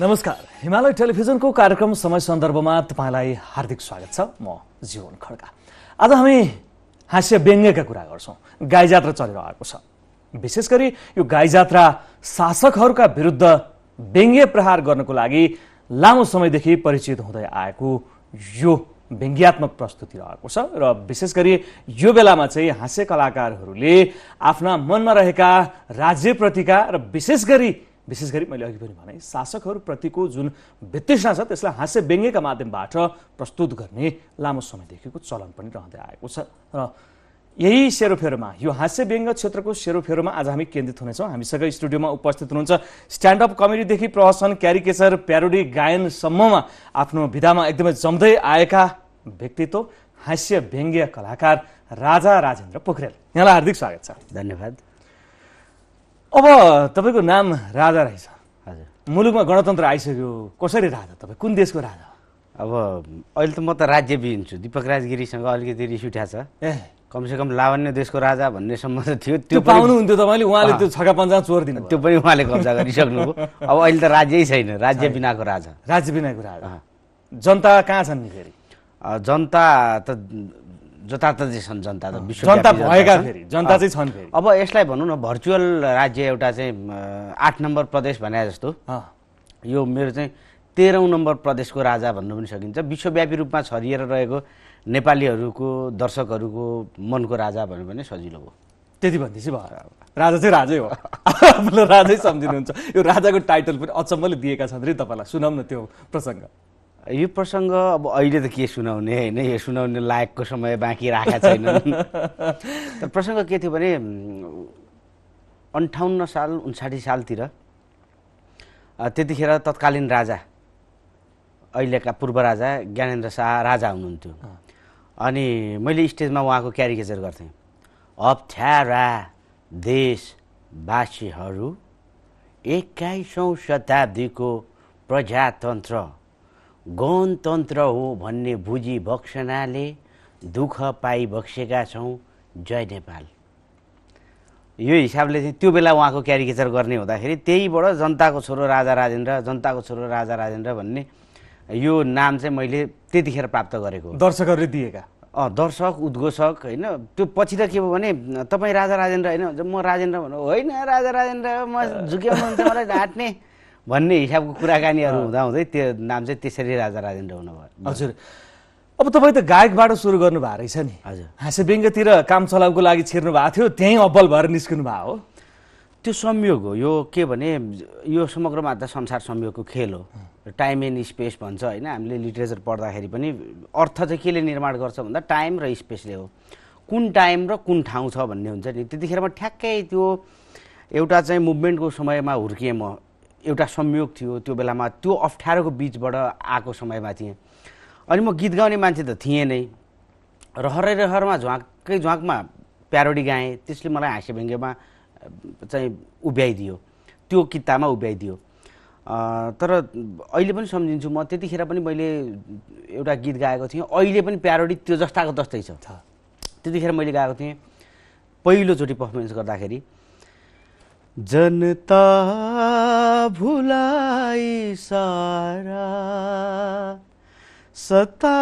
नमस्कार हिमालय टेलिभिजनको कार्यक्रम समय सन्दर्भमा तपाईँलाई हार्दिक स्वागत छ म जीवन खड्का आज हामी हाँस्य व्यङ्ग्यका कुरा गर्छौँ गाई जात्रा चलिरहेको छ विशेष गरी यो गाई जात्रा शासकहरूका विरुद्ध व्यङ्ग्य प्रहार गर्नको लागि लामो समयदेखि परिचित हुँदै आएको यो व्यङ्ग्यात्मक प्रस्तुति रहेको छ र विशेष गरी यो बेलामा चाहिँ हाँस्य कलाकारहरूले आफ्ना मनमा रहेका राज्यप्रतिका र विशेष गरी विशेष गरी मैले अघि पनि भने शासकहरूप्रतिको जुन वितृष्णा छ त्यसलाई हाँस्य व्यङ्ग्यका माध्यमबाट प्रस्तुत गर्ने लामो समयदेखिको चलन पनि रहँदै आएको छ र यही सेरोफेरोमा यो हास्य व्यङ्ग क्षेत्रको सेरोफेरोमा आज हामी केन्द्रित हुनेछौँ हामीसँग स्टुडियोमा उपस्थित हुनुहुन्छ स्ट्यान्डअप कमेडीदेखि प्रहसन क्यारिकेचर प्यारोडी गायनसम्ममा आफ्नो विधामा एकदमै जम्दै आएका व्यक्तित्व हास्य व्यङ्ग्य कलाकार राजा राजेन्द्र पोखरेल यहाँलाई हार्दिक स्वागत छ धन्यवाद अब तपाईँको नाम राजा रहेछ हजुर मुलुकमा गणतन्त्र आइसक्यो कसरी राजा तपाईँ कुन देशको राजा अब अहिले त म त राज्यविहीन छु दिपक राजगिरीसँग अलिकति रिस उठ्या छ ए कमसेकम लावण्य देशको राजा भन्नेसम्म त थियो त्यो पाउनुहुन्थ्यो तपाईँले उहाँले त्यो छका पन्जा चोर दिनु त्यो पनि उहाँले कब्जा गरिसक्नुभयो अब अहिले त राज्यै छैन राज्य बिनाको राजा राज्य बिनाको राजा जनता कहाँ छन् फेरि जनता त जताततै छन् जनता त विश्व जनता भएका फेरि जनता चाहिँ छन् फेरि अब यसलाई भनौँ न भर्चुअल राज्य एउटा चाहिँ आठ नम्बर प्रदेश भने जस्तो यो मेरो चाहिँ तेह्रौँ नम्बर प्रदेशको राजा भन्नु पनि सकिन्छ विश्वव्यापी रूपमा छरिएर रहेको नेपालीहरूको दर्शकहरूको मनको राजा भन्यो भने सजिलो हो त्यति चाहिँ भयो राजा चाहिँ राजै हो आफूलाई राजै सम्झिनुहुन्छ यो राजाको टाइटल पनि अचम्मले दिएका छन् रे तपाईँलाई सुनौँ न त्यो प्रसङ्ग यो प्रसङ्ग अब अहिले त के सुनाउने होइन यो सुनाउने लायकको समय बाँकी राखेका छैन प्रसङ्ग के थियो भने अन्ठाउन्न साल उन्साठी सालतिर त्यतिखेर तत्कालीन राजा अहिलेका पूर्व राजा ज्ञानेन्द्र शाह राजा हुनुहुन्थ्यो अनि मैले स्टेजमा उहाँको क्यारिकेचर गर्थेँ अप्ठ्यारा देशवासीहरू एक्काइसौँ शताब्दीको प्रजातन्त्र गणतन्त्र हो भन्ने बुझी बक्सनाले दुःख पाइबक्सेका छौँ जय नेपाल यो हिसाबले चाहिँ त्यो बेला उहाँको क्यारिकेचर गर्ने हुँदाखेरि त्यहीबाट जनताको छोरो राजा राजेन्द्र जनताको छोरो राजा राजेन्द्र भन्ने यो नाम चाहिँ मैले त्यतिखेर प्राप्त गरेको दर्शकहरूले दिएका अँ दर्शक उद्घोषक होइन त्यो पछि त के भयो भने तपाईँ राजा राजेन्द्र होइन म राजेन्द्र भन्नु होइन राजा राजेन्द्र म झुके मलाई ढाँट्ने भन्ने हिसाबको कुराकानीहरू हुँदाहुँदै त्यो नाम चाहिँ त्यसरी राजा राजेन्द्र हुनुभयो हजुर अब तपाईँ त गायकबाट सुरु गर्नुभएको रहेछ नि हजुर हाँस्य काम चलाउको लागि छिर्नु भएको थियो त्यहीँ अब्बल भएर निस्किनु भएको हो त्यो संयोग हो यो के भने यो समग्रमा त संसार संयोगको खेल हो टाइम एन्ड स्पेस भन्छ होइन हामीले लिटरेचर पढ्दाखेरि पनि अर्थ चाहिँ केले निर्माण गर्छ भन्दा टाइम र स्पेसले हो कुन टाइम र कुन ठाउँ छ भन्ने हुन्छ नि त्यतिखेर म ठ्याक्कै त्यो एउटा चाहिँ मुभमेन्टको समयमा हुर्किएँ म एउटा संयोग थियो त्यो बेलामा त्यो अप्ठ्यारोको बिचबाट आएको समयमा थिएँ अनि म गीत गाउने मान्छे त थिएँ नै रहरै रहरमा झ्वाँकै झ्वाँकमा प्यारोडी गाएँ त्यसले मलाई हाँसे भेङ्गेमा चाहिँ उभ्याइदियो त्यो किताबमा उभ्याइदियो तर अहिले पनि सम्झिन्छु म त्यतिखेर पनि मैले एउटा गीत गाएको थिएँ अहिले पनि प्यारोडी त्यो जस्ताको जस्तै छ त्यतिखेर मैले गाएको थिएँ पहिलोचोटि पर्फर्मेन्स गर्दाखेरि जनता भुलाई सारा सता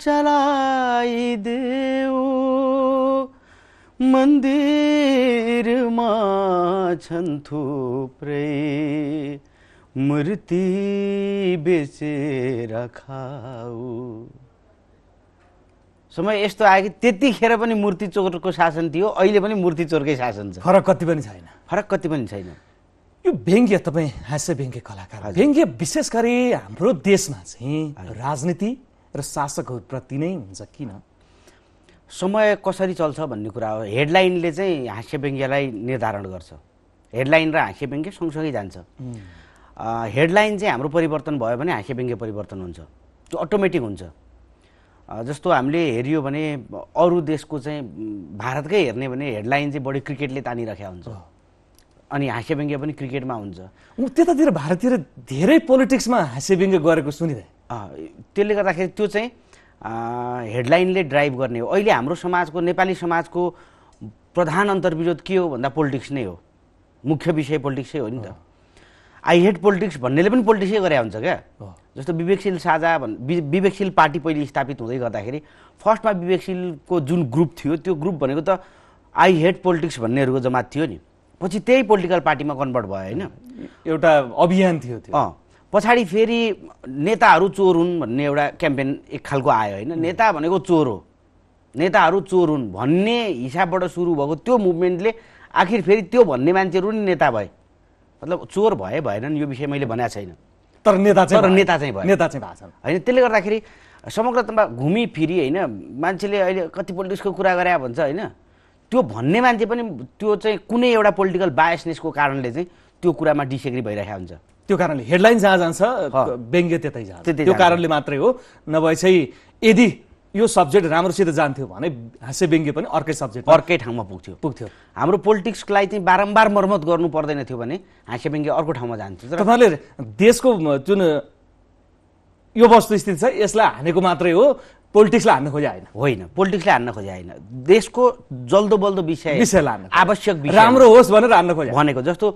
चलाई देऊ मन्दिरमा छन् प्रे मूर्ति बेचेर रखाऊ। समय यस्तो आयो कि त्यतिखेर पनि मूर्ति चोरको शासन थियो अहिले पनि मूर्ति चोरकै शासन छ फरक कति पनि छैन फरक कति पनि छैन यो व्यङ्ग्य तपाईँ हास्य व्यङ्ग्य कलाकार व्यङ्ग्य विशेष गरी हाम्रो देशमा चाहिँ राजनीति र शासकहरूप्रति नै हुन्छ किन समय कसरी चल्छ भन्ने कुरा हो हेडलाइनले चाहिँ हास्य व्यङ्ग्यलाई निर्धारण गर्छ हेडलाइन र हास्य व्यङ्ग्य सँगसँगै जान्छ हेडलाइन चाहिँ हाम्रो परिवर्तन भयो भने हास्य व्यङ्ग्य परिवर्तन हुन्छ त्यो अटोमेटिक हुन्छ जस्तो हामीले हेऱ्यो भने अरू देशको चाहिँ भारतकै हेर्ने भने हेडलाइन चाहिँ बढी क्रिकेटले तानिराखेका हुन्छ अनि हाँस्य व्यङ्ग्य पनि क्रिकेटमा हुन्छ त्यतातिर भारततिर धेरै पोलिटिक्समा हाँस्य व्यङ्ग्य गरेको सुनिरहे त्यसले गर्दाखेरि त्यो चाहिँ हेडलाइनले ड्राइभ गर्ने हो अहिले हाम्रो समाजको नेपाली समाजको प्रधान अन्तर्विरोध के हो भन्दा पोलिटिक्स नै हो मुख्य विषय पोलिटिक्सै हो नि त आई हेट पोलिटिक्स भन्नेले पनि पोलिटिक्सै गरे हुन्छ क्या जस्तो विवेकशील साझा भन् विवेकशील पार्टी पहिले स्थापित हुँदै गर्दाखेरि फर्स्टमा विवेकशीलको जुन ग्रुप थियो त्यो ग्रुप भनेको त आई हेट पोलिटिक्स भन्नेहरूको जमात थियो नि पछि त्यही पोलिटिकल पार्टीमा कन्भर्ट भयो होइन एउटा अभियान थियो अँ पछाडि फेरि नेताहरू चोर हुन् भन्ने एउटा क्याम्पेन एक खालको आयो होइन नेता भनेको चोर हो नेताहरू चोर हुन् भन्ने हिसाबबाट सुरु भएको त्यो मुभमेन्टले आखिर फेरि त्यो भन्ने मान्छेहरू नि नेता भए मतलब चोर भए भएनन् यो विषय मैले भनेको छैन तर नेता चाहिँ नेता चाहिँ भयो नेता चाहिँ भएको छ होइन त्यसले गर्दाखेरि समग्रमा फिरी होइन मान्छेले अहिले कति पोलिटिक्सको कुरा गरे भन्छ होइन त्यो भन्ने मान्छे पनि त्यो चाहिँ कुनै एउटा पोलिटिकल बायसनेसको कारणले चाहिँ त्यो कुरामा डिसएग्री भइरहेको हुन्छ त्यो कारणले हेडलाइन जहाँ जान्छ व्यङ्ग्य त्यतै जान्छ त्यो कारणले मात्रै हो नभए चाहिँ यदि यो सब्जेक्ट राम्रोसित जान्थ्यो भने हाँसे पनि अर्कै सब्जेक्ट अर्कै ठाउँमा पुग्थ्यो पुग्थ्यो हाम्रो पोलिटिक्सलाई चाहिँ बारम्बार मर्मत गर्नु पर्दैन थियो भने हाँस्य व्यङ्ग्य अर्को ठाउँमा जान्थ्यो तपाईँले देशको जुन यो वस्तुस्थिति छ यसलाई हानेको मात्रै हो पोलिटिक्सलाई हान्न खोजे होइन होइन पोलिटिक्सलाई हान्न खोजे होइन देशको जल्दो बल्दो विषय विषयलाई आवश्यक विषय राम्रो होस् भनेर हान्न खोजे भनेको जस्तो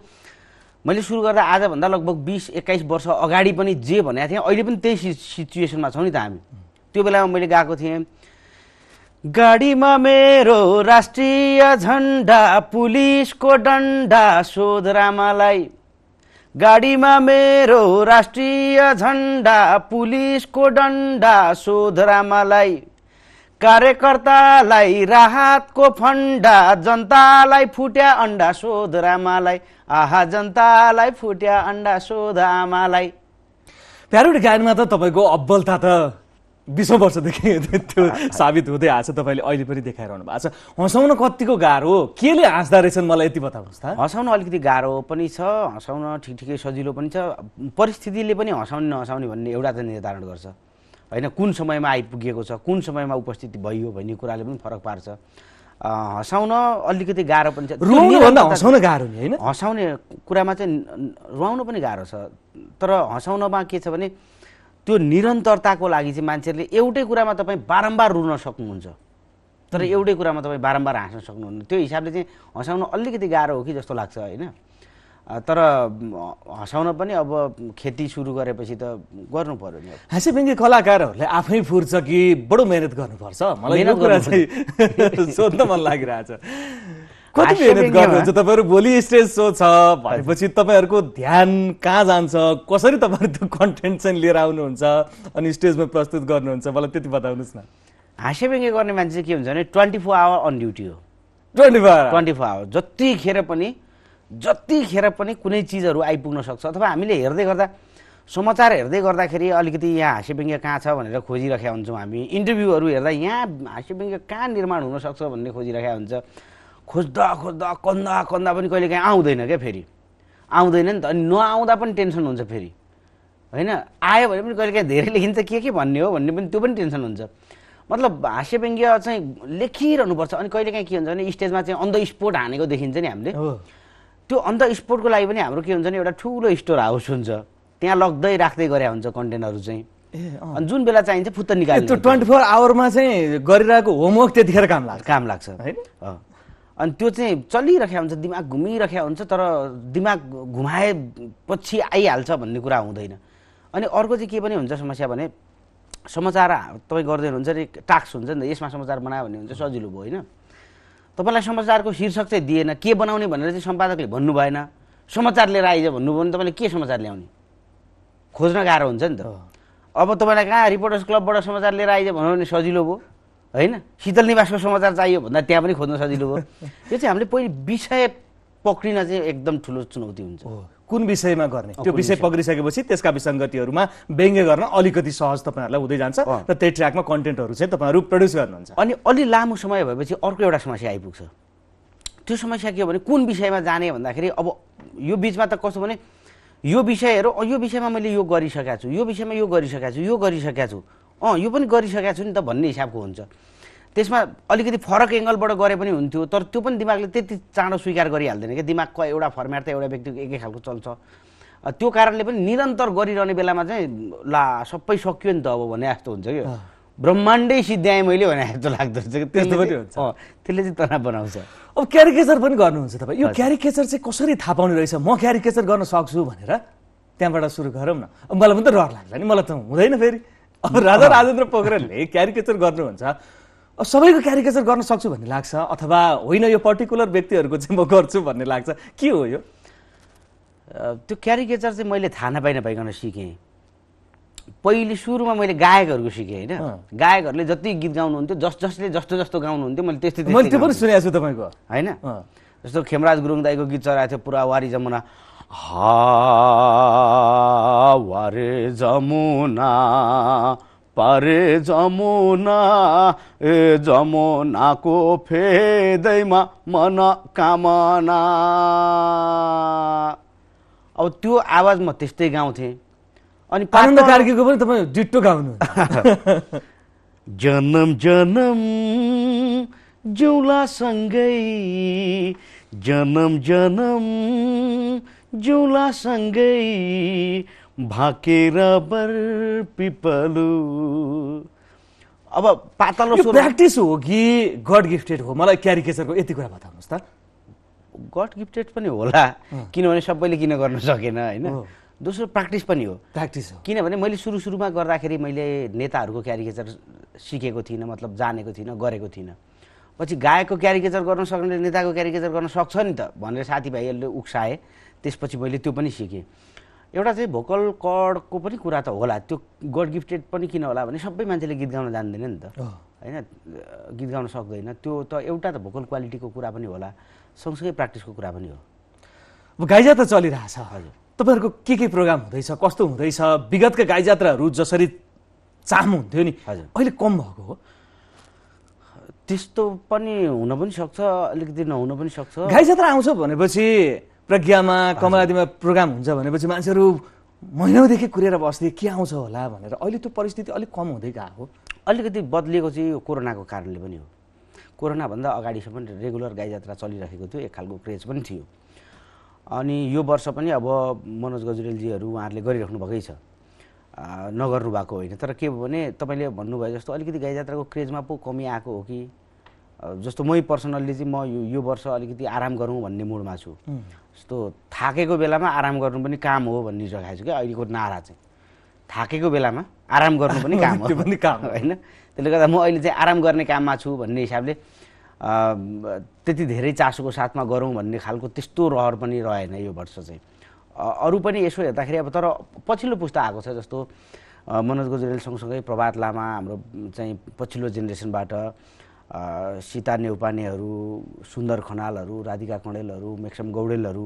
मैले सुरु गर्दा आजभन्दा लगभग बिस एक्काइस वर्ष अगाडि पनि जे भनेको थिएँ अहिले पनि त्यही सिचुएसनमा छौँ नि त हामी त्यो बेलामा मैले गएको थिएँ गाडीमा मेरो राष्ट्रिय झन्डा पुलिसको डन्डा सोध रामालाई गाडीमा मेरो राष्ट्रिय झन्डा पुलिसको डन्डा सोध रामालाई कार्यकर्तालाई राहतको फन्डा जनतालाई फुट्या अन्डा सोध रामालाई आहा जनतालाई फुट्या अन्डा सोध आमालाई प्यारोड गायनमा त तपाईँको अब्बलता त बिसौँ वर्षदेखि त्यो साबित हुँदै आएको छ तपाईँले अहिले पनि देखाइरहनु भएको छ हँसाउन कतिको गाह्रो केले हाँस्दा रहेछन् मलाई यति बताउनुहोस् त हँसाउन अलिकति गाह्रो पनि छ हँसाउन ठिक ठिकै सजिलो पनि छ परिस्थितिले पनि हँसाउने नहसाउने भन्ने एउटा त निर्धारण गर्छ होइन कुन समयमा आइपुगेको छ कुन समयमा उपस्थिति भइयो भन्ने कुराले पनि फरक पार्छ हँसाउन अलिकति गाह्रो पनि छ हँसाउन गाह्रो नि होइन हँसाउने कुरामा चाहिँ रुवाउनु पनि गाह्रो छ तर हँसाउनमा के छ भने त्यो निरन्तरताको लागि चाहिँ मान्छेहरूले एउटै कुरामा तपाईँ बारम्बार रुन सक्नुहुन्छ तर एउटै कुरामा तपाईँ बारम्बार हाँस्न सक्नुहुन्न त्यो हिसाबले चाहिँ हँसाउन अलिकति गाह्रो हो कि जस्तो लाग्छ होइन तर हँसाउन पनि अब खेती सुरु गरेपछि त गर्नु पर्यो नि हाँसी कलाकारहरूले आफै फुर्छ कि बडो मेहनत गर्नुपर्छ मलाई कुरा चाहिँ सोध्न मन लागिरहेछ कति मिहिनेत गर्नुहुन्छ तपाईँहरू भोलि स्टेज सो छ भनेपछि तपाईँहरूको ध्यान कहाँ जान्छ कसरी तपाईँहरू त्यो कन्टेन्ट चाहिँ लिएर आउनुहुन्छ अनि स्टेजमा प्रस्तुत गर्नुहुन्छ मलाई त्यति बताउनुहोस् न हाँसे व्यङ्ग्य गर्ने मान्छे के हुन्छ भने twenty four hour on duty हो twenty four hour twenty four hour जतिखेर पनि जतिखेर पनि कुनै चिजहरू आइपुग्न सक्छ अथवा हामीले हेर्दै गर्दा समाचार हेर्दै गर्दाखेरि अलिकति यहाँ व्यङ्ग्य कहाँ छ भनेर खोजिरहेका हुन्छौँ हामी इन्टरभ्यूहरू हेर्दा यहाँ व्यङ्ग्य कहाँ निर्माण हुनसक्छ भन्ने खोजिरहेका हुन्छ खोज्दा खोज्दा कन्दा कन्दा पनि कहिले काहीँ आउँदैन क्या फेरि आउँदैन नि त अनि नआउँदा पनि टेन्सन हुन्छ फेरि होइन आयो भने पनि कहिले काहीँ धेरै लेखिन्छ के के भन्ने हो भन्ने पनि त्यो पनि टेन्सन हुन्छ मतलब हाँस्य व्यङ्ग्य चाहिँ लेखिरहनुपर्छ अनि कहिले काहीँ के हुन्छ भने स्टेजमा चाहिँ अन द स्पोट हानेको देखिन्छ नि हामीले त्यो अन द स्पोटको लागि पनि हाम्रो के हुन्छ भने एउटा ठुलो स्टोर हाउस हुन्छ त्यहाँ लग्दै राख्दै गरे हुन्छ कन्टेन्टहरू चाहिँ अनि जुन बेला चाहिन्छ फुत्त निकाल्नु त्यो ट्वेन्टी फोर आवरमा चाहिँ गरिरहेको होमवर्क त्यतिखेर काम लाग्छ काम लाग्छ है अनि त्यो चाहिँ चलिरहेको हुन्छ दिमाग घुमिरहेको हुन्छ तर दिमाग घुमाएपछि आइहाल्छ भन्ने कुरा हुँदैन अनि अर्को चाहिँ के पनि हुन्छ समस्या भने समाचार तपाईँ गर्दै हुनुहुन्छ नि टास्क हुन्छ नि त यसमा समाचार बनायो भने हुन्छ सजिलो भयो होइन तपाईँलाई समाचारको शीर्षक चाहिँ दिएन के बनाउने भनेर चाहिँ सम्पादकले भन्नु भएन समाचार लिएर आइज भन्नुभयो भने तपाईँले के समाचार ल्याउने खोज्न गाह्रो हुन्छ नि त अब तपाईँलाई कहाँ रिपोर्टर्स क्लबबाट समाचार लिएर आइज भन्नु भने सजिलो भयो होइन शीतल निवासको समाचार चाहियो भन्दा त्यहाँ पनि खोज्न सजिलो भयो यो चाहिँ हामीले पहिले विषय पक्रिन चाहिँ एकदम ठुलो चुनौती हुन्छ कुन विषयमा गर्ने त्यो विषय पक्रिसकेपछि त्यसका विसङ्गतिहरूमा व्यङ्ग्य गर्न अलिकति सहज तपाईँहरूलाई हुँदै जान्छ र त्यही ट्र्याकमा कन्टेन्टहरू चाहिँ तपाईँहरू प्रड्युस गर्नुहुन्छ अनि अलि लामो समय भएपछि अर्को एउटा समस्या आइपुग्छ त्यो समस्या के हो भने कुन विषयमा जाने भन्दाखेरि अब यो बिचमा त कस्तो भने यो विषयहरू यो विषयमा मैले यो गरिसकेको छु यो विषयमा यो गरिसकेको छु यो गरिसकेको छु अँ यो पनि गरिसकेको छु नि त भन्ने हिसाबको हुन्छ त्यसमा अलिकति फरक एङ्गलबाट गरे पनि हुन्थ्यो तर त्यो पनि दिमागले त्यति चाँडो स्वीकार गरिहाल्दैन क्या दिमागको एउटा फर्मेट त एउटा व्यक्तिको एकै खालको चल्छ त्यो कारणले पनि निरन्तर गरिरहने बेलामा चाहिँ ला सबै सकियो नि त अब भने जस्तो हुन्छ कि ब्रह्माण्डै सिद्ध्याएँ मैले भने जस्तो लाग्दो रहेछ कि त्यस्तो पनि हुन्छ त्यसले चाहिँ तनाव बनाउँछ अब क्यारिकेचर पनि गर्नुहुन्छ तपाईँ यो क्यारिकेचर चाहिँ कसरी थाहा पाउने रहेछ म क्यारिकेचर गर्न सक्छु भनेर त्यहाँबाट सुरु गरौँ न मलाई पनि त रहर लाग्छ नि मलाई त हुँदैन फेरि राजा राजेन्द्र पोखरेलले क्यारिकेचर गर्नुहुन्छ सबैको क्यारिकेचर गर्न सक्छु भन्ने लाग्छ अथवा होइन यो पर्टिकुलर व्यक्तिहरूको चाहिँ म गर्छु भन्ने लाग्छ के हो यो त्यो क्यारिकेचर चाहिँ मैले थाहा नपाइन पाइकन सिकेँ पहिले सुरुमा मैले गायकहरूको सिकेँ होइन गायकहरूले जति गीत गाउनुहुन्थ्यो जस जसले जस्तो जस्तो गाउनुहुन्थ्यो मैले त्यस्तै मैले त्यो पनि सुनेको छु तपाईँको होइन जस्तो खेमराज गुरुङ दाईको गीत चलाएको थियो पुरा वारी जमुना हावर जमुना परे जमुना ए जमुनाको फेदैमा मन कामना अब त्यो आवाज म त्यस्तै गाउँथेँ अनि पानन्द कार्कीको पनि तपाईँ डिट्टो गाउनु जन्म जन्म सँगै जन्म जन्म जुलासँगै भाकेर बर पिपलु अब पातलो प्र्याक्टिस हो कि गड गिफ्टेड हो मलाई क्यारिकेचरको यति कुरा बताउनुहोस् त गड गिफ्टेड पनि होला किनभने सबैले किन गर्न सकेन होइन दोस्रो प्र्याक्टिस पनि हो प्र्याक्टिस हो किनभने मैले सुरु सुरुमा गर्दाखेरि मैले नेताहरूको क्यारिकेचर सिकेको थिइनँ मतलब जानेको थिइनँ गरेको थिइनँ पछि गायकको क्यारिकेचर गर्न सक्ने नेताको क्यारिकेचर गर्न सक्छ नि त भनेर साथीभाइहरूले उक्साए त्यसपछि मैले त्यो पनि सिकेँ एउटा चाहिँ भोकल कडको पनि कुरा त होला त्यो गड गिफ्टेड पनि किन होला भने सबै मान्छेले गीत गाउन जान्दैन नि त होइन गीत गाउन सक्दैन त्यो त एउटा त भोकल क्वालिटीको कुरा पनि होला सँगसँगै प्र्याक्टिसको कुरा पनि हो अब गाइजा त चलिरहेछ हजुर तपाईँहरूको के के प्रोग्राम हुँदैछ कस्तो हुँदैछ विगतका गाई जात्राहरू जसरी हुन्थ्यो नि हजुर अहिले कम भएको हो त्यस्तो पनि हुन पनि सक्छ अलिकति नहुन पनि सक्छ गाई जात्रा आउँछ भनेपछि प्रज्ञामा कमलादीमा प्रोग्राम हुन्छ भनेपछि मान्छेहरू महिनौदेखि कुरेर बस्थे के आउँछ होला भनेर अहिले त्यो परिस्थिति अलिक कम हुँदै गएको हो अलिकति बद्लिएको चाहिँ यो कोरोनाको कारणले पनि हो कोरोनाभन्दा अगाडिसम्म रेगुलर गाई जात्रा चलिरहेको थियो एक खालको क्रेज पनि थियो अनि यो वर्ष पनि अब मनोज गजुरेलजीहरू उहाँहरूले गरिराख्नु भएकै छ नगर्नु भएको होइन तर के भयो भने तपाईँले भन्नुभयो जस्तो अलिकति गाई जात्राको क्रेजमा पो कमी आएको हो कि जस्तो मै पर्सनल्ली चाहिँ म यो यो वर्ष अलिकति आराम गरौँ भन्ने मुडमा छु जस्तो थाकेको बेलामा आराम गर्नु पनि काम हो भन्ने जग्गा छु क्या अहिलेको नारा चाहिँ थाकेको बेलामा आराम गर्नु पनि काम हो पनि काम होइन त्यसले गर्दा म अहिले चाहिँ आराम गर्ने काममा छु भन्ने हिसाबले त्यति धेरै चासोको साथमा गरौँ भन्ने खालको त्यस्तो रहर पनि रहेन यो वर्ष चाहिँ अरू पनि यसो हेर्दाखेरि अब तर पछिल्लो पुस्ता आएको छ जस्तो मनोज गोजरेल सँगसँगै प्रभात लामा हाम्रो चाहिँ पछिल्लो जेनेरेसनबाट सीता नेउपानेहरू सुन्दर खनालहरू राधिका कणेलहरू मेक्सम गौडेलहरू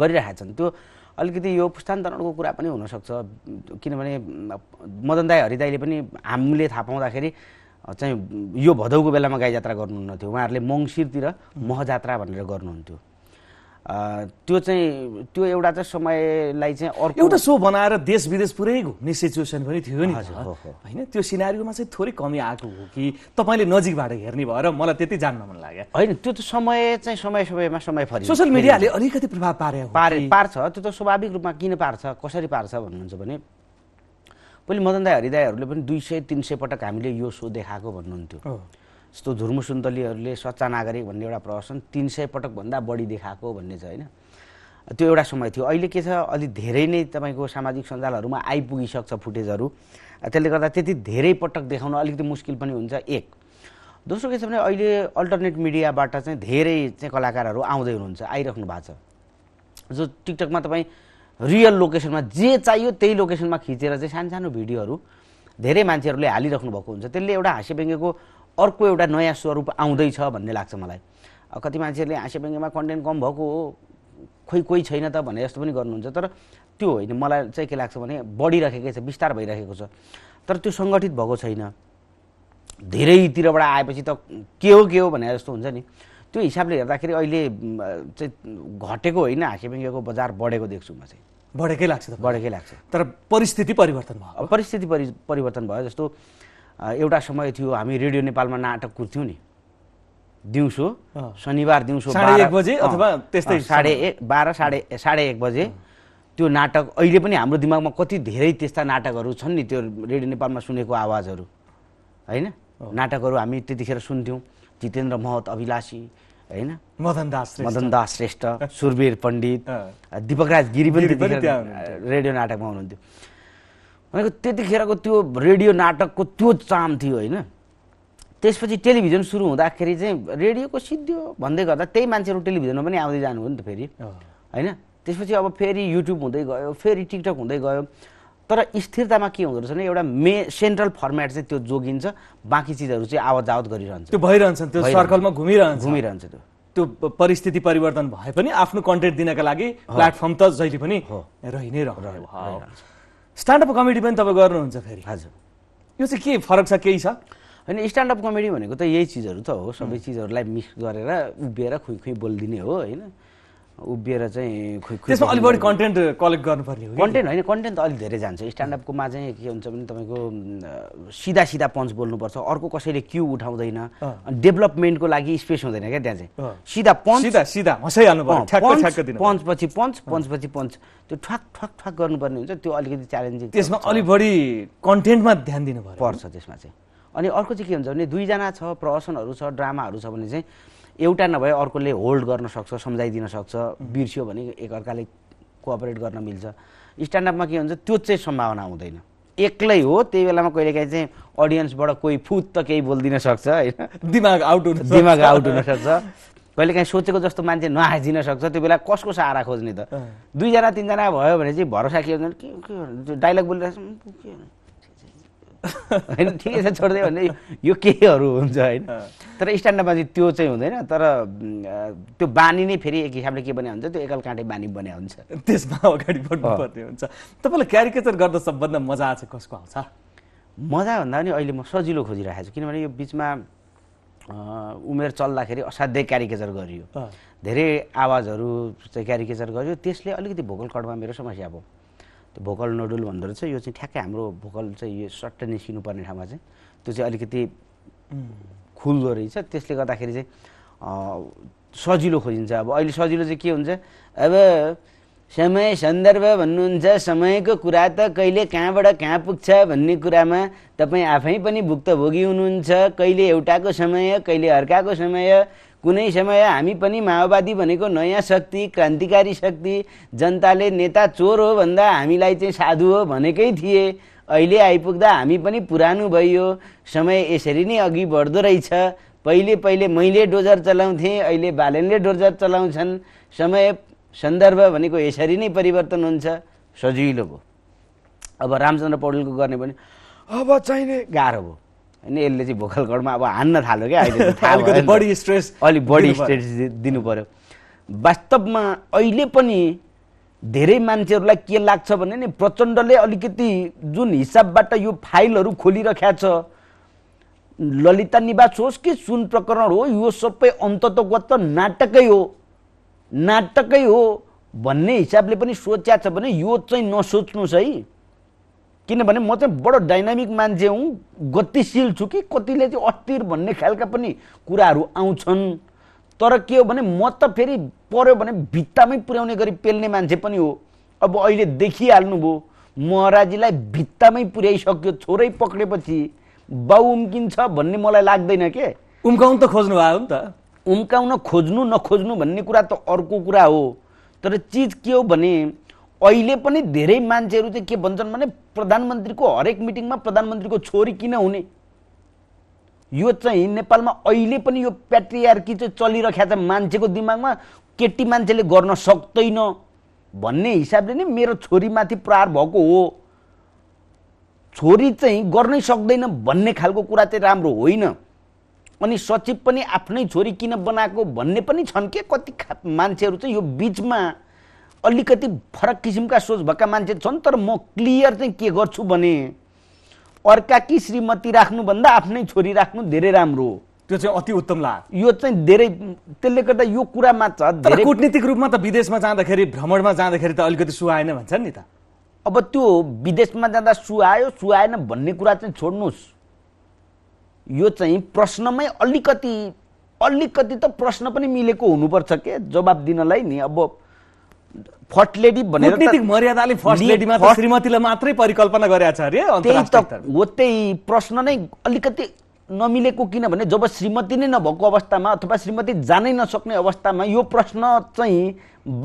गरिरहेका छन् त्यो अलिकति यो पुस्तान्तरणको कुरा पनि हुनसक्छ किनभने मदन दाई हरिदाईले पनि हामीले थाहा पाउँदाखेरि चाहिँ यो भदौको बेलामा गाई जात्रा गर्नुहुन्थ्यो उहाँहरूले मङ्सिरतिर महजात्रा भनेर गर्नुहुन्थ्यो त्यो चाहिँ त्यो एउटा चाहिँ समयलाई चाहिँ अर्को एउटा सो बनाएर देश विदेश पुरै घुम्ने सिचुएसन पनि थियो नि होइन त्यो सिनारीमा चाहिँ थोरै कमी आएको हो कि तपाईँले नजिकबाट हेर्ने भएर मलाई त्यति जान्न मन लाग्यो होइन त्यो त समय चाहिँ समय समयमा समय फरि सोसियल मिडियाले अलिकति प्रभाव पारे पारे पार्छ त्यो त स्वाभाविक रूपमा किन पार्छ कसरी पार्छ भन्नुहुन्छ भने पहिले मदन दाई हरिदायहरूले पनि दुई सय तिन सय पटक हामीले यो सो देखाएको भन्नुहुन्थ्यो जस्तो धुर्म सुन्तलीहरूले सच्चा नागरिक भन्ने एउटा प्रदर्शन तिन सय पटकभन्दा बढी देखाएको भन्ने छ होइन त्यो एउटा समय थियो अहिले के छ अलि धेरै नै तपाईँको सामाजिक सञ्जालहरूमा आइपुगिसक्छ फुटेजहरू त्यसले गर्दा त्यति धेरै पटक देखाउन अलिकति मुस्किल पनि हुन्छ एक दोस्रो के छ भने अहिले अल्टरनेट मिडियाबाट चाहिँ धेरै चाहिँ कलाकारहरू आउँदै हुनुहुन्छ आइराख्नु भएको छ जो टिकटकमा तपाईँ रियल लोकेसनमा जे चाहियो त्यही लोकेसनमा खिचेर चाहिँ सानो सानो भिडियोहरू धेरै मान्छेहरूले हालिराख्नु भएको हुन्छ त्यसले एउटा व्यङ्गको अर्को एउटा नयाँ स्वरूप आउँदैछ भन्ने लाग्छ मलाई कति मान्छेहरूले हाँसे व्यङ्ग्यमा कन्टेन्ट कम भएको हो खोइ कोही छैन त भनेर यस्तो पनि गर्नुहुन्छ तर त्यो होइन मलाई चाहिँ के लाग्छ भने बढिराखेकै छ विस्तार भइरहेको छ तर त्यो सङ्गठित भएको छैन धेरैतिरबाट आएपछि त के हो के हो भनेर जस्तो हुन्छ नि त्यो हिसाबले हेर्दाखेरि अहिले चाहिँ घटेको होइन हाँस्यव्यङ्ग्यको बजार बढेको देख्छु म चाहिँ बढेकै लाग्छ त बढेकै लाग्छ तर परिस्थिति परिवर्तन भयो परिस्थिति परि परिवर्तन भयो जस्तो एउटा समय थियो हामी रेडियो नेपालमा नाटक कुर्थ्यौँ नि दिउँसो शनिबार दिउँसो बजे अथवा त्यस्तै साढे एक बाह्र साढे साढे एक बजे त्यो नाटक अहिले पनि हाम्रो दिमागमा कति धेरै त्यस्ता नाटकहरू छन् नि त्यो रेडियो नेपालमा सुनेको आवाजहरू होइन नाटकहरू हामी त्यतिखेर सुन्थ्यौँ जितेन्द्र महत अभिलाषी होइन मदन दास मदन दास श्रेष्ठ सुरवीर पण्डित दिपकराज गिरी पनि रेडियो नाटकमा हुनुहुन्थ्यो भनेको त्यतिखेरको त्यो रेडियो नाटकको त्यो चाम थियो होइन त्यसपछि टेलिभिजन सुरु हुँदाखेरि चाहिँ रेडियोको सिद्धि भन्दै गर्दा त्यही मान्छेहरू टेलिभिजनमा पनि आउँदै जानुभयो नि त फेरि होइन त्यसपछि अब फेरि युट्युब हुँदै गयो फेरि टिकटक हुँदै गयो तर स्थिरतामा के हुँदो रहेछ भने एउटा मे सेन्ट्रल फर्मेट चाहिँ त्यो जोगिन्छ बाँकी चिजहरू चाहिँ आवत गरिरहन्छ त्यो भइरहन्छ त्यो सर्कलमा घुमिरहन्छ घुमिरहन्छ त्यो त्यो परिस्थिति परिवर्तन भए पनि आफ्नो कन्टेन्ट दिनका लागि प्लेटफर्म त जहिले पनि रहि नै रहन्छ स्ट्यान्डअप कमेडी पनि तपाईँ गर्नुहुन्छ फेरि हजुर यो चाहिँ के फरक छ केही छ होइन स्ट्यान्डअप कमेडी भनेको त यही चिजहरू त हो सबै चिजहरूलाई मिक्स गरेर उभिएर खुइ खुइ बोलिदिने हो होइन उभिएर चाहिँ त्यसमा अलिक बढी कन्टेन्ट कलेक्ट गर्नुपर्ने हो कन्टेन्ट होइन कन्टेन्ट त अलिक धेरै जान्छ स्ट्यान्डअपकोमा चाहिँ के हुन्छ भने तपाईँको सिधा सिधा पन्च बोल्नुपर्छ अर्को कसैले क्यु उठाउँदैन डेभलपमेन्टको लागि स्पेस हुँदैन क्या त्यहाँ चाहिँ सिधा पन्च सिधा सिधा पन्च पछि पन्च पन्च पछि पन्च त्यो ठ्वाक ठ्वाक ठ्वाक गर्नुपर्ने हुन्छ त्यो अलिकति च्यालेन्जिङ त्यसमा अलिक बढी कन्टेन्टमा ध्यान दिनु पर्छ त्यसमा चाहिँ अनि अर्को चाहिँ के हुन्छ भने दुईजना छ प्रहसनहरू छ ड्रामाहरू छ भने चाहिँ एउटा नभए अर्कोले होल्ड गर्न सक्छ सम्झाइदिन सक्छ बिर्स्यो भने एकअर्काले कोअपरेट गर्न मिल्छ स्ट्यान्डअपमा के हुन्छ त्यो चाहिँ सम्भावना हुँदैन एक्लै हो त्यही बेलामा कहिलेकाहीँ चाहिँ अडियन्सबाट कोही फुत त केही बोलिदिन सक्छ होइन दिमाग आउट हुन दिमाग आउट हुन हुनसक्छ कहिलेकाहीँ सोचेको जस्तो मान्छे नहाजिन सक्छ त्यो बेला कसको सहारा खोज्ने त दुईजना तिनजना भयो भने चाहिँ भरोसा के हुन्छ के डाइलग बोलिरहेको छ होइन ठिकै छ छोडिदियो भने यो केहीहरू हुन्छ होइन तर स्ट्यान्डअपमा चाहिँ त्यो चाहिँ हुँदैन तर त्यो बानी नै फेरि एक हिसाबले के बने हुन्छ त्यो एकल काँटे बानी बने हुन्छ त्यसमा अगाडि बढ्नुपर्ने हुन्छ तपाईँलाई क्यारिकेचर गर्दा सबभन्दा मजा चाहिँ कसको आउँछ मजा भन्दा पनि अहिले म सजिलो खोजिरहेको छु किनभने यो बिचमा उमेर चल्दाखेरि असाध्यै क्यारिकेचर गरियो धेरै आवाजहरू चाहिँ क्यारिकेचर गरियो त्यसले अलिकति भोकल कडमा मेरो समस्या भयो त्यो भोकल नोडुल भन्दो रहेछ यो चाहिँ ठ्याक्कै हाम्रो भोकल चाहिँ यो सट्ट निस्किनु पर्ने ठाउँमा चाहिँ त्यो चाहिँ अलिकति खुल्दो रहेछ त्यसले गर्दाखेरि चाहिँ सजिलो खोजिन्छ अब अहिले सजिलो चाहिँ के हुन्छ अब समय सन्दर्भ भन्नुहुन्छ समयको कुरा त कहिले कहाँबाट कहाँ पुग्छ भन्ने कुरामा तपाईँ आफै पनि भुक्तभोगी हुनुहुन्छ कहिले एउटाको समय कहिले अर्काको समय कुनै समय हामी पनि माओवादी भनेको नयाँ शक्ति क्रान्तिकारी शक्ति जनताले नेता चोर हो भन्दा हामीलाई चाहिँ साधु हो भनेकै थिए अहिले आइपुग्दा हामी पनि पुरानो भइयो समय यसरी नै अघि बढ्दो रहेछ पहिले पहिले मैले डोजर चलाउँथेँ अहिले बालनले डोजर चलाउँछन् समय सन्दर्भ भनेको यसरी नै परिवर्तन हुन्छ सजिलो भयो अब रामचन्द्र पौडेलको गर्ने पनि अब चाहिने गाह्रो भयो होइन यसले चाहिँ भोकल कडमा अब हान्न थाल्यो क्या अहिले बढी स्ट्रेस अलिक बढी स्ट्रेस दिनु पऱ्यो वास्तवमा अहिले पनि धेरै मान्छेहरूलाई के लाग्छ भने नि प्रचण्डले अलिकति जुन हिसाबबाट यो फाइलहरू खोलिरहेको छ ललिता निवास होस् कि सुन प्रकरण हो यो सबै अन्ततगत नाटकै हो नाटकै हो भन्ने हिसाबले पनि सोच्या छ भने यो चाहिँ नसोच्नुहोस् है किनभने म चाहिँ बडो डाइनामिक मान्छे हुँ गतिशील छु कि कतिले चाहिँ अस्थिर भन्ने खालका पनि कुराहरू आउँछन् तर के हो भने म त फेरि पऱ्यो भने भित्तामै पुर्याउने गरी पेल्ने मान्छे पनि हो अब अहिले देखिहाल्नुभयो महाराजीलाई भित्तामै पुर्याइसक्यो छोरै पक्रेपछि बाउ उम्किन्छ भन्ने मलाई लाग्दैन के उम्काउनु त खोज्नु भयो नि त उम्काउन खोज्नु नखोज्नु भन्ने कुरा त अर्को कुरा हो तर चिज के हो भने अहिले पनि धेरै मान्छेहरू चाहिँ के भन्छन् भने प्रधानमन्त्रीको हरेक मिटिङमा प्रधानमन्त्रीको छोरी किन हुने यो चाहिँ नेपालमा अहिले पनि यो प्याट्रियार्की चाहिँ चलिरहेको छ मान्छेको दिमागमा केटी मान्छेले गर्न सक्दैन भन्ने हिसाबले नै मेरो छोरीमाथि प्रहार भएको हो छोरी चाहिँ गर्नै सक्दैन भन्ने खालको कुरा चाहिँ राम्रो होइन अनि सचिव पनि आफ्नै छोरी किन बनाएको भन्ने पनि छन् के कति मान्छेहरू चाहिँ यो बिचमा अलिकति फरक किसिमका सोच भएका मान्छे छन् तर म क्लियर चाहिँ के गर्छु भने अर्का कि श्रीमती राख्नुभन्दा आफ्नै छोरी राख्नु धेरै राम्रो हो त्यो चाहिँ अति उत्तम लाग यो चाहिँ धेरै त्यसले गर्दा यो कुरामा छ धेरै कुटनीतिक रूपमा त विदेशमा जाँदाखेरि भ्रमणमा जाँदाखेरि त अलिकति सुहाएन भन्छ नि त अब त्यो विदेशमा जाँदा सुहायो सुहाएन भन्ने कुरा चाहिँ छोड्नुहोस् यो चाहिँ प्रश्नमै अलिकति अलिकति त प्रश्न पनि मिलेको हुनुपर्छ के जवाब दिनलाई नि अब फर्स्ट लेडी भनेर मर्यादाले फर्स्ट लेडीमा श्रीमतीलाई मात्रै परिकल्पना गरेका छ अरे त्यही त हो त्यही प्रश्न नै अलिकति नमिलेको किनभने जब श्रीमती नै नभएको अवस्थामा अथवा श्रीमती जानै नसक्ने अवस्थामा यो प्रश्न चाहिँ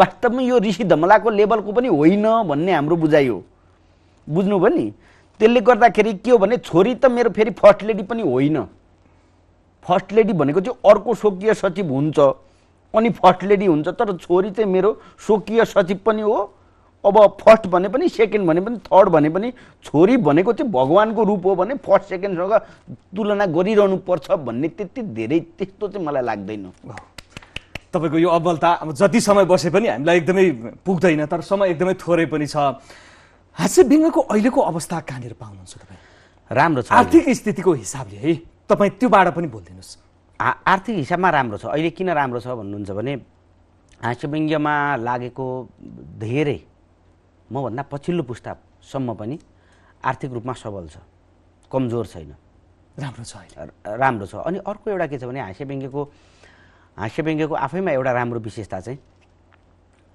वास्तवमा यो ऋषि धमलाको लेभलको पनि होइन भन्ने हाम्रो बुझाइ हो बुझ्नुभयो नि त्यसले गर्दाखेरि के हो भने छोरी त मेरो फेरि फर्स्ट लेडी पनि होइन फर्स्ट लेडी भनेको चाहिँ अर्को स्वकीय सचिव हुन्छ अनि फर्स्ट लेडी हुन्छ तर छोरी चाहिँ मेरो स्वकीय सचिव पनि हो अब फर्स्ट भने पनि सेकेन्ड भने पनि थर्ड भने पनि छोरी भनेको चाहिँ भगवान्को रूप हो भने फर्स्ट सेकेन्डसँग तुलना गरिरहनु पर्छ भन्ने त्यति धेरै त्यस्तो चाहिँ मलाई लाग्दैन तपाईँको यो अब्बलता अब जति समय बसे पनि हामीलाई एकदमै पुग्दैन तर समय एकदमै थोरै पनि छ हास्य बिङ्गको अहिलेको अवस्था कहाँनिर पाउनुहुन्छ तपाईँ राम्रो छ आर्थिक स्थितिको हिसाबले है तपाईँ त्योबाट पनि बोलिदिनुहोस् आर्थिक हिसाबमा राम्रो छ अहिले किन राम्रो छ भन्नुहुन्छ भने हास्यव्यङ्ग्यमा लागेको धेरै मभन्दा पछिल्लो पुस्तासम्म पनि आर्थिक रूपमा सबल छ कमजोर छैन राम्रो छ राम्रो छ अनि अर्को एउटा के छ भने हास्यव्यङ्ग्यको हास्यव्यङ्ग्यको आफैमा एउटा राम्रो विशेषता चाहिँ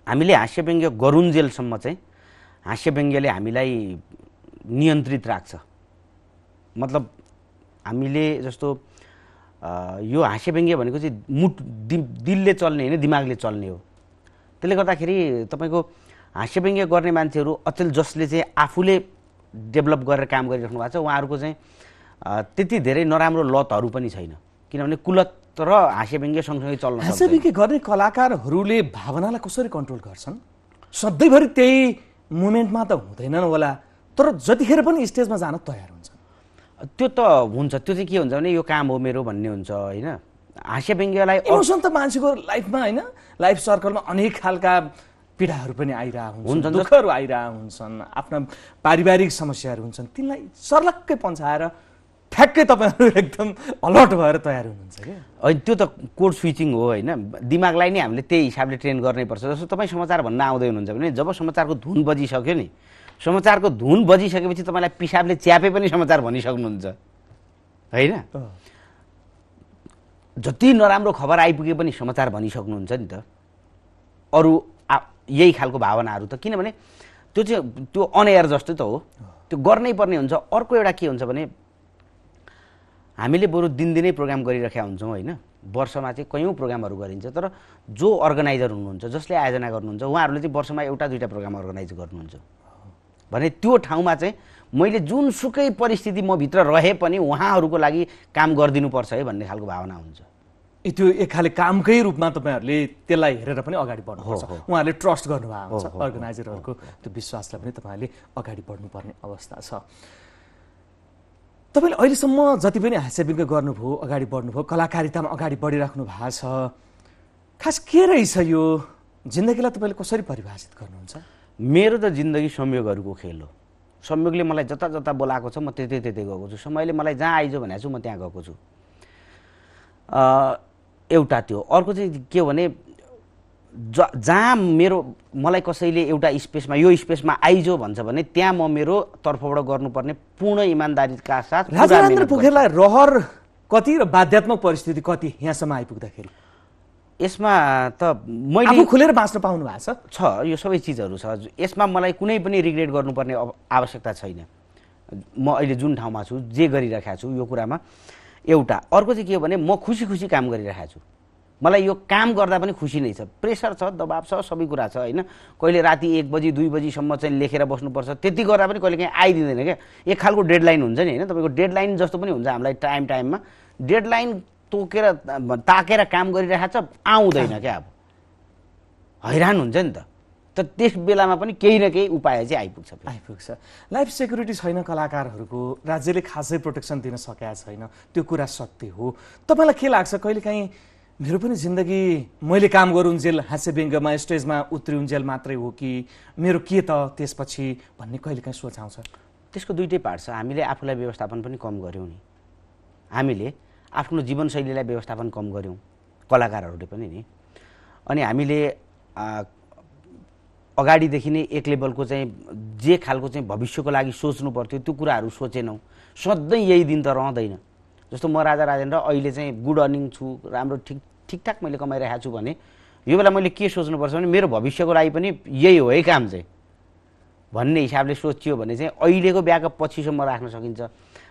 हामीले हास्यव्यङ्ग्य गरुन्जेलसम्म चाहिँ हास्यव्यङ्ग्यले हामीलाई नियन्त्रित राख्छ मतलब हामीले जस्तो यो व्यङ्ग्य भनेको चाहिँ मुट दि दिलले चल्ने होइन दिमागले चल्ने हो त्यसले गर्दाखेरि तपाईँको हाँस्य व्यङ्ग्य गर्ने मान्छेहरू अचेल जसले चाहिँ आफूले डेभलप गरेर काम गरिराख्नु भएको छ उहाँहरूको चाहिँ त्यति धेरै नराम्रो लतहरू पनि छैन किनभने कुलत र हाँस्य व्यङ्ग्य सँगसँगै चल्न व्यङ्ग्य गर्ने कलाकारहरूले भावनालाई कसरी कन्ट्रोल गर्छन् सधैँभरि त्यही मुमेन्टमा त हुँदैनन् होला तर जतिखेर पनि स्टेजमा जान तयार हुन्छ त्यो त हुन्छ त्यो चाहिँ के हुन्छ भने यो काम हो मेरो भन्ने हुन्छ होइन हाँस्य व्यङ्ग्यलाई इमोसन त मान्छेको लाइफमा होइन लाइफ सर्कलमा अनेक खालका पीडाहरू पनि आइरहेको हुन्छन् दुःखहरू आइरहेको हुन्छन् आफ्ना पारिवारिक समस्याहरू हुन्छन् तिनलाई सर्लक्कै पन्छाएर ठ्याक्कै तपाईँहरू एकदम अलर्ट भएर तयार हुनुहुन्छ क्या होइन त्यो त कोड स्विचिङ हो होइन दिमागलाई नै हामीले त्यही हिसाबले ट्रेन गर्नैपर्छ जस्तो तपाईँ समाचार भन्न आउँदै हुनुहुन्छ भने जब समाचारको धुन बजिसक्यो नि समाचारको धुन बजिसकेपछि तपाईँलाई पिसाबले च्यापे पनि समाचार भनिसक्नुहुन्छ होइन जति नराम्रो खबर आइपुगे पनि समाचार भनिसक्नुहुन्छ नि त अरू यही खालको भावनाहरू त किनभने त्यो चाहिँ त्यो अनएयर जस्तो त हो त्यो गर्नै पर्ने हुन्छ अर्को एउटा के हुन्छ भने हामीले बरु दिनदिनै प्रोग्राम गरिरहेका हुन्छौँ होइन वर्षमा चाहिँ कयौँ प्रोग्रामहरू गरिन्छ तर जो अर्गनाइजर हुनुहुन्छ जसले आयोजना गर्नुहुन्छ उहाँहरूले चाहिँ वर्षमा एउटा दुइटा प्रोग्राम अर्गनाइज गर्नुहुन्छ भने त्यो ठाउँमा चाहिँ मैले जुनसुकै परिस्थिति म भित्र रहे पनि उहाँहरूको लागि काम गरिदिनुपर्छ है भन्ने खालको भावना हुन्छ त्यो एक खाले कामकै रूपमा तपाईँहरूले त्यसलाई हेरेर पनि अगाडि बढ्नुपर्छ उहाँहरूले ट्रस्ट गर्नुभएको छ अर्गनाइजरहरूको त्यो विश्वासलाई पनि तपाईँहरूले अगाडि बढ्नुपर्ने अवस्था छ तपाईँले अहिलेसम्म जति पनि हास्य गर्नुभयो अगाडि बढ्नुभयो कलाकारितामा अगाडि बढिराख्नु भएको छ खास के रहेछ यो जिन्दगीलाई तपाईँले कसरी परिभाषित गर्नुहुन्छ मेरो त जिन्दगी संयोगहरूको खेल हो संयोगले मलाई जता जता बोलाएको छ म त्यतै त्यतै गएको छु समयले मलाई जहाँ आइज भनेको छु म त्यहाँ गएको छु एउटा त्यो अर्को चाहिँ के भने ज जहाँ मेरो मलाई कसैले एउटा स्पेसमा यो स्पेसमा आइजो भन्छ भने त्यहाँ म मेरो तर्फबाट गर्नुपर्ने पूर्ण इमान्दारीका साथ राजेन्द्र पोखरेललाई रहर कति र बाध्यात्मक परिस्थिति कति यहाँसम्म आइपुग्दाखेरि यसमा त मैले खुलेर बाँच्न पाउनु भएको छ यो सबै चिजहरू छ यसमा मलाई कुनै पनि रिग्रेट गर्नुपर्ने आवश्यकता छैन म अहिले जुन ठाउँमा छु जे गरिरहेको छु यो कुरामा एउटा अर्को चाहिँ के हो भने म खुसी खुसी काम गरिरहेको छु मलाई यो काम गर्दा पनि खुसी नै छ प्रेसर छ दबाब छ सबै कुरा छ होइन कहिले राति एक बजी दुई बजीसम्म चाहिँ लेखेर बस्नुपर्छ त्यति गर्दा पनि कहिले काहीँ आइदिँदैन क्या एक खालको डेडलाइन हुन्छ नि होइन तपाईँको डेडलाइन जस्तो पनि हुन्छ हामीलाई टाइम टाइममा डेडलाइन तोकेर ताकेर काम गरिरहेको छ आउँदैन क्या अब हैरान हुन्छ नि त त त्यस बेलामा पनि केही न केही उपाय चाहिँ आइपुग्छ आइपुग्छ लाइफ सेक्युरिटी छैन कलाकारहरूको राज्यले खासै प्रोटेक्सन दिन सकेका छैन त्यो कुरा सत्य हो तपाईँलाई के लाग्छ कहिलेकाहीँ मेरो पनि जिन्दगी मैले काम गरुन्जेल हाँस्य व्यङ्गमा स्टेजमा उत्रिउन्जेल मात्रै हो कि मेरो के त त्यसपछि भन्ने कहिलेकाहीँ सोच आउँछ त्यसको दुइटै पार्ट छ हामीले आफूलाई व्यवस्थापन पनि कम गऱ्यौँ नि हामीले आफ्नो जीवनशैलीलाई व्यवस्थापन कम गऱ्यौँ कलाकारहरूले पनि नि अनि हामीले अगाडिदेखि नै एक लेभलको चाहिँ जे खालको चाहिँ भविष्यको लागि सोच्नु पर्थ्यो त्यो कुराहरू सोचेनौँ सधैँ यही दिन त रहँदैन जस्तो म राजा राजेन्द्र अहिले चाहिँ गुड अर्निङ छु राम्रो ठिक ठिकठाक मैले कमाइरहेको छु भने यो बेला मैले के सोच्नुपर्छ भने मेरो भविष्यको लागि पनि यही हो है काम चाहिँ भन्ने हिसाबले सोचियो भने चाहिँ अहिलेको ब्याकअप पछिसम्म राख्न सकिन्छ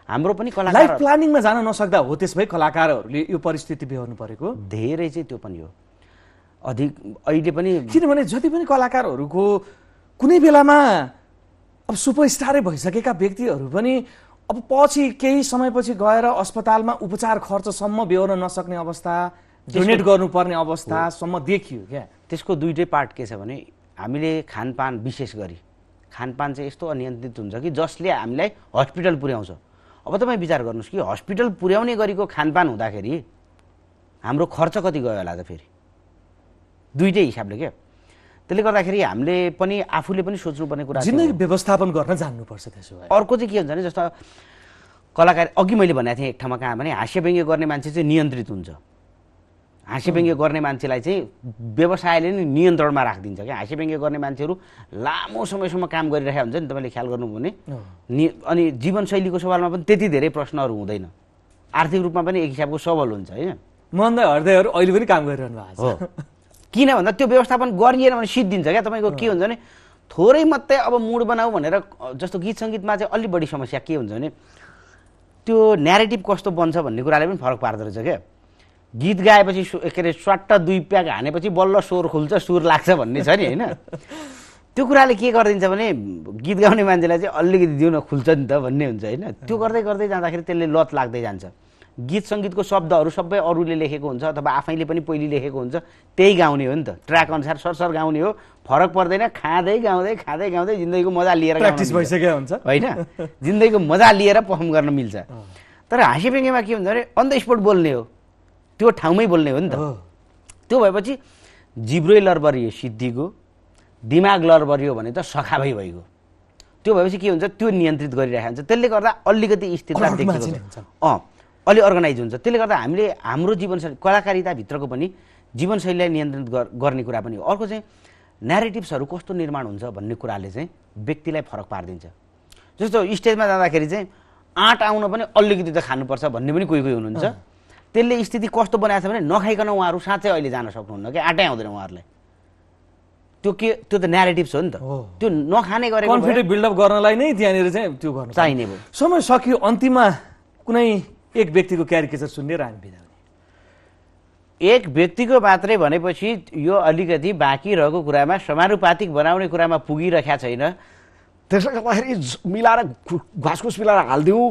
हाम्रो पनि कला लाइफ प्लानिङमा जान नसक्दा हो भए कलाकारहरूले यो परिस्थिति बेहोर्नु परेको धेरै चाहिँ त्यो पनि हो अधिक अहिले पनि किनभने जति पनि कलाकारहरूको कुनै बेलामा अब सुपरस्टारै भइसकेका व्यक्तिहरू पनि अब पछि केही समयपछि गएर अस्पतालमा उपचार खर्चसम्म बेहोर्न नसक्ने अवस्था डोनेट गर्नुपर्ने अवस्थासम्म देखियो क्या त्यसको दुइटै पार्ट के छ भने हामीले खानपान विशेष गरी खानपान चाहिँ यस्तो अनियन्त्रित हुन्छ कि जसले हामीलाई हस्पिटल पुर्याउँछ अब तपाईँ विचार गर्नुहोस् कि हस्पिटल पुर्याउने गरेको खानपान हुँदाखेरि हाम्रो खर्च कति गयो होला त फेरि दुइटै हिसाबले क्या त्यसले गर्दाखेरि हामीले पनि आफूले पनि सोच्नुपर्ने कुरा जिन्दगी व्यवस्थापन गर्न जान्नुपर्छ त्यसो भए अर्को चाहिँ के हुन्छ भने जस्तो कलाकार अघि मैले भनेको थिएँ एक ठाउँमा कहाँ भने हाँस्य व्यङ्ग्य गर्ने मान्छे चाहिँ नियन्त्रित हुन्छ व्यङ्ग्य गर्ने मान्छेलाई चाहिँ व्यवसायले नै नियन्त्रणमा राखिदिन्छ क्या व्यङ्ग्य गर्ने मान्छेहरू लामो समयसम्म काम गरिरहेको हुन्छ नि तपाईँले ख्याल गर्नु भने नि अनि जीवनशैलीको सवालमा पनि त्यति धेरै प्रश्नहरू हुँदैन आर्थिक रूपमा पनि एक हिसाबको सबल हुन्छ होइन मन हर्दैहरू अहिले पनि काम गरिरहनु भएको छ किन भन्दा त्यो व्यवस्थापन गरिएन भने सिद्धिन्छ क्या तपाईँको के हुन्छ भने थोरै मात्रै अब मुड बनाऊ भनेर जस्तो गीत सङ्गीतमा चाहिँ अलिक बढी समस्या के हुन्छ भने त्यो न्यारेटिभ कस्तो बन्छ भन्ने कुराले पनि फरक पार्दो रहेछ क्या गीत गाएपछि के अरे स्वाट्ट दुई प्याक हानेपछि बल्ल स्वर खुल्छ सुर लाग्छ भन्ने छ नि होइन त्यो कुराले के गरिदिन्छ भने गीत गाउने मान्छेलाई चाहिँ अलिकति दिउन खुल्छ नि त भन्ने हुन्छ होइन त्यो गर्दै गर्दै जाँदाखेरि त्यसले लत लाग्दै जान्छ गीत सङ्गीतको शब्दहरू सबै अरूले लेखेको हुन्छ अथवा आफैले पनि पहिले लेखेको हुन्छ त्यही गाउने हो नि त ट्र्याक अनुसार सरसर गाउने हो फरक पर्दैन खाँदै गाउँदै खाँदै गाउँदै जिन्दगीको मजा लिएर प्र्याक्टिस भइसकेको हुन्छ होइन जिन्दगीको मजा लिएर पर्फर्म गर्न मिल्छ तर हाँसी पेङ्गेमा के हुन्छ भने अन द स्पोट बोल्ने हो त्यो ठाउँमै बोल्ने हो नि त त्यो भएपछि जिब्रै लरबरियो सिद्धिको दिमाग लरबरियो भने त सखाभै भइगयो त्यो भएपछि के हुन्छ त्यो नियन्त्रित गरिरहेको हुन्छ त्यसले गर्दा अलिकति स्थिरता देखिन्छ अँ अलि अर्गनाइज हुन्छ त्यसले गर्दा हामीले हाम्रो जीवनशैली कलाकारिताभित्रको पनि जीवनशैलीलाई नियन्त्रित गर्ने कुरा पनि हो अर्को चाहिँ नेरेटिभ्सहरू कस्तो निर्माण हुन्छ भन्ने कुराले चाहिँ व्यक्तिलाई फरक पारिदिन्छ जस्तो स्टेजमा जाँदाखेरि चाहिँ आँट आउन पनि अलिकति त खानुपर्छ भन्ने पनि कोही कोही हुनुहुन्छ त्यसले स्थिति कस्तो बनाएको छ भने नखाइकन उहाँहरू साँच्चै अहिले जान सक्नुहुन्न कि आँटै आउँदैन उहाँहरूलाई त्यो के त्यो त नेटिभ हो नि त त्यो नखाने गरेको कन्फिडेन्ट बिल्डअप गर्नलाई नै त्यहाँनिर चाहिँ त्यो गर्नु चाहिने भयो समय सकियो अन्तिममा कुनै एक व्यक्तिको क्यारिकेचर सुन्ने र हामी बिदा एक व्यक्तिको मात्रै भनेपछि यो अलिकति बाँकी रहेको कुरामा समानुपातिक बनाउने कुरामा पुगिरहेको छैन त्यसले गर्दाखेरि मिलाएर घाँसकुस मिलाएर हालिदिउँ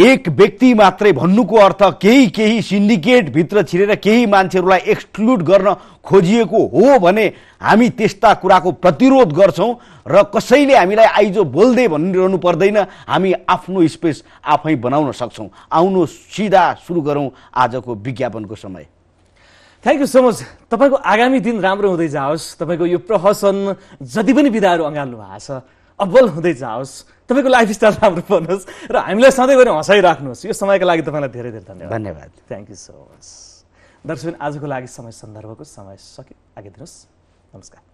एक व्यक्ति मात्रै भन्नुको अर्थ केही केही सिन्डिकेटभित्र छिरेर केही मान्छेहरूलाई एक्सक्लुड गर्न खोजिएको हो भने हामी त्यस्ता कुराको प्रतिरोध गर्छौँ र कसैले हामीलाई आइजो बोल्दै भनिरहनु पर्दैन हामी आफ्नो स्पेस आफै बनाउन सक्छौँ आउनु सिधा सुरु गरौँ आजको विज्ञापनको समय थ्याङ्क यू सो मच तपाईँको आगामी दिन राम्रो हुँदै जाओस् तपाईँको यो प्रहसन जति पनि विधाहरू अँगाल्नु भएको छ अब्बल हुँदै जाओस् तपाईँको लाइफस्टाइल राम्रो बनोस् र हामीलाई सधैँ हँसाइराख्नुहोस् यो समयको लागि तपाईँलाई धेरै धेरै धन्यवाद धन्यवाद थ्याङ्क यू सो मच दर्शक आजको लागि समय सन्दर्भको समय सक्यो आगिदिनुहोस् नमस्कार